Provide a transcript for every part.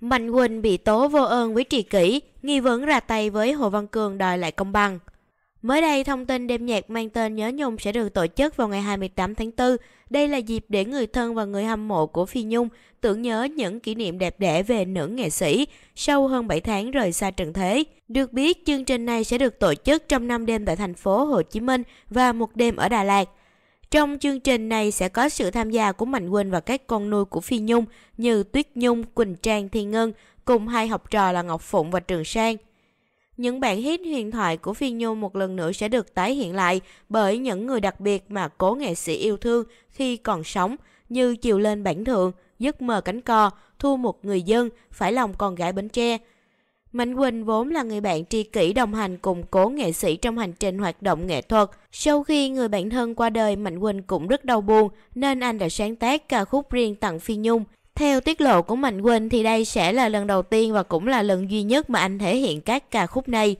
Mạnh Quỳnh bị tố vô ơn với Trì Kỷ, nghi vấn ra tay với Hồ Văn Cường đòi lại công bằng. Mới đây, thông tin đêm nhạc mang tên Nhớ Nhung sẽ được tổ chức vào ngày 28 tháng 4. Đây là dịp để người thân và người hâm mộ của Phi Nhung tưởng nhớ những kỷ niệm đẹp đẽ về nữ nghệ sĩ sau hơn 7 tháng rời xa trần thế. Được biết, chương trình này sẽ được tổ chức trong 5 đêm tại thành phố Hồ Chí Minh và một đêm ở Đà Lạt. Trong chương trình này sẽ có sự tham gia của Mạnh Quỳnh và các con nuôi của Phi Nhung như Tuyết Nhung, Quỳnh Trang, Thi Ngân cùng hai học trò là Ngọc Phụng và Trường Sang. Những bản hit huyền thoại của Phi Nhung một lần nữa sẽ được tái hiện lại bởi những người đặc biệt mà cố nghệ sĩ yêu thương khi còn sống như Chiều lên bản thượng, Giấc mơ cánh cò, Thu một người dân, Phải lòng con gái Bến Tre, Mạnh Quỳnh vốn là người bạn tri kỷ đồng hành cùng cố nghệ sĩ trong hành trình hoạt động nghệ thuật. Sau khi người bạn thân qua đời, Mạnh Quỳnh cũng rất đau buồn nên anh đã sáng tác ca khúc riêng tặng Phi Nhung. Theo tiết lộ của Mạnh Quỳnh thì đây sẽ là lần đầu tiên và cũng là lần duy nhất mà anh thể hiện các ca khúc này.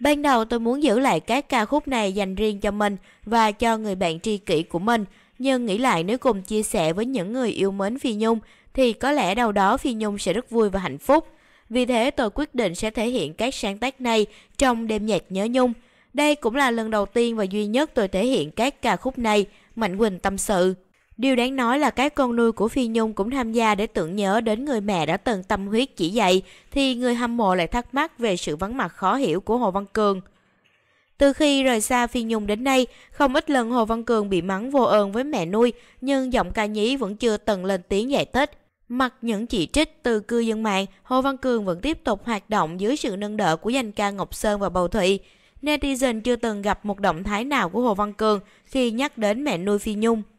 Ban đầu tôi muốn giữ lại các ca khúc này dành riêng cho mình và cho người bạn tri kỷ của mình. Nhưng nghĩ lại nếu cùng chia sẻ với những người yêu mến Phi Nhung thì có lẽ đâu đó Phi Nhung sẽ rất vui và hạnh phúc. Vì thế tôi quyết định sẽ thể hiện các sáng tác này trong đêm nhạc nhớ nhung. Đây cũng là lần đầu tiên và duy nhất tôi thể hiện các ca khúc này, Mạnh Quỳnh tâm sự. Điều đáng nói là các con nuôi của Phi Nhung cũng tham gia để tưởng nhớ đến người mẹ đã từng tâm huyết chỉ dạy, thì người hâm mộ lại thắc mắc về sự vắng mặt khó hiểu của Hồ Văn Cường. Từ khi rời xa Phi Nhung đến nay, không ít lần Hồ Văn Cường bị mắng vô ơn với mẹ nuôi, nhưng giọng ca nhí vẫn chưa từng lên tiếng giải thích. Mặc những chỉ trích từ cư dân mạng, Hồ Văn Cường vẫn tiếp tục hoạt động dưới sự nâng đỡ của danh ca Ngọc Sơn và Bầu Thụy. Netizen chưa từng gặp một động thái nào của Hồ Văn Cường khi nhắc đến mẹ nuôi Phi Nhung.